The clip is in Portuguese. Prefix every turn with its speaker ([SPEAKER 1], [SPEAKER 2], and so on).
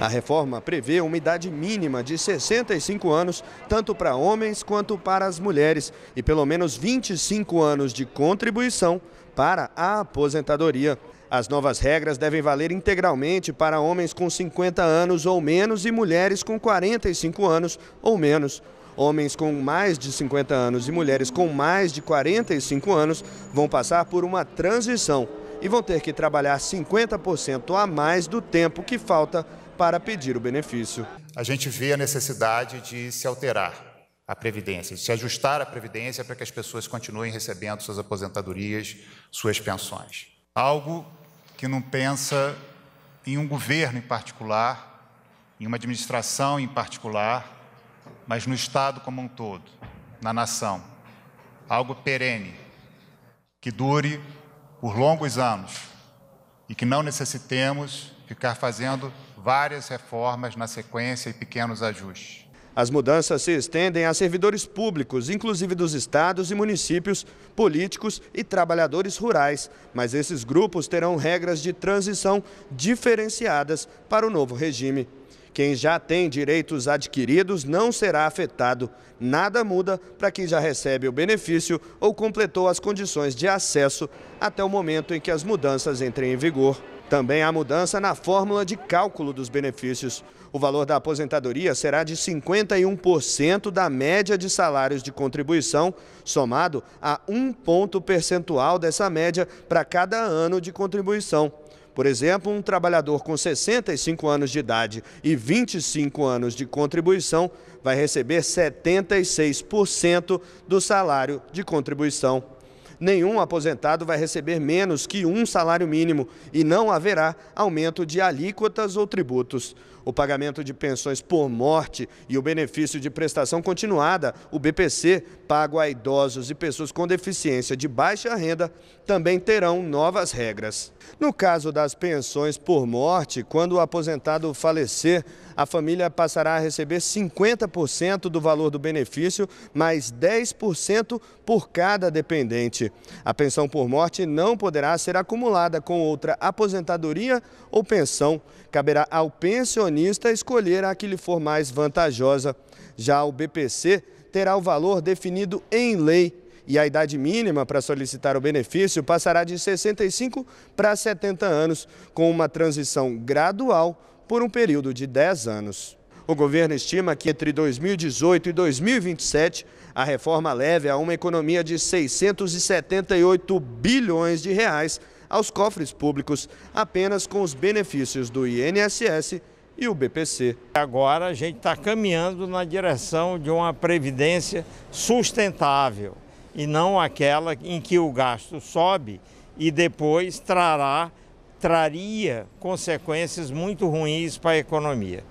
[SPEAKER 1] A reforma prevê uma idade mínima de 65 anos, tanto para homens quanto para as mulheres, e pelo menos 25 anos de contribuição para a aposentadoria. As novas regras devem valer integralmente para homens com 50 anos ou menos e mulheres com 45 anos ou menos. Homens com mais de 50 anos e mulheres com mais de 45 anos vão passar por uma transição e vão ter que trabalhar 50% a mais do tempo que
[SPEAKER 2] falta para pedir o benefício. A gente vê a necessidade de se alterar a Previdência, de se ajustar a Previdência para que as pessoas continuem recebendo suas aposentadorias, suas pensões. Algo que não pensa em um governo em particular, em uma administração em particular, mas no Estado como um todo, na nação. Algo perene, que dure por longos anos e que não necessitemos ficar fazendo várias reformas na sequência e pequenos ajustes.
[SPEAKER 1] As mudanças se estendem a servidores públicos, inclusive dos estados e municípios, políticos e trabalhadores rurais. Mas esses grupos terão regras de transição diferenciadas para o novo regime. Quem já tem direitos adquiridos não será afetado. Nada muda para quem já recebe o benefício ou completou as condições de acesso até o momento em que as mudanças entrem em vigor. Também há mudança na fórmula de cálculo dos benefícios. O valor da aposentadoria será de 51% da média de salários de contribuição, somado a um ponto percentual dessa média para cada ano de contribuição. Por exemplo, um trabalhador com 65 anos de idade e 25 anos de contribuição vai receber 76% do salário de contribuição nenhum aposentado vai receber menos que um salário mínimo e não haverá aumento de alíquotas ou tributos. O pagamento de pensões por morte e o benefício de prestação continuada, o BPC, pago a idosos e pessoas com deficiência de baixa renda, também terão novas regras. No caso das pensões por morte, quando o aposentado falecer, a família passará a receber 50% do valor do benefício, mais 10% por cada dependente. A pensão por morte não poderá ser acumulada com outra aposentadoria ou pensão. Caberá ao pensionista escolher a que lhe for mais vantajosa. Já o BPC terá o valor definido em lei e a idade mínima para solicitar o benefício passará de 65 para 70 anos, com uma transição gradual por um período de 10 anos. O governo estima que entre 2018 e 2027, a reforma leve a uma economia de 678 bilhões de reais aos cofres públicos, apenas com os benefícios do INSS e o BPC. Agora a gente está caminhando na direção de uma previdência sustentável e não aquela em que o gasto sobe e depois trará, traria consequências muito ruins para a economia.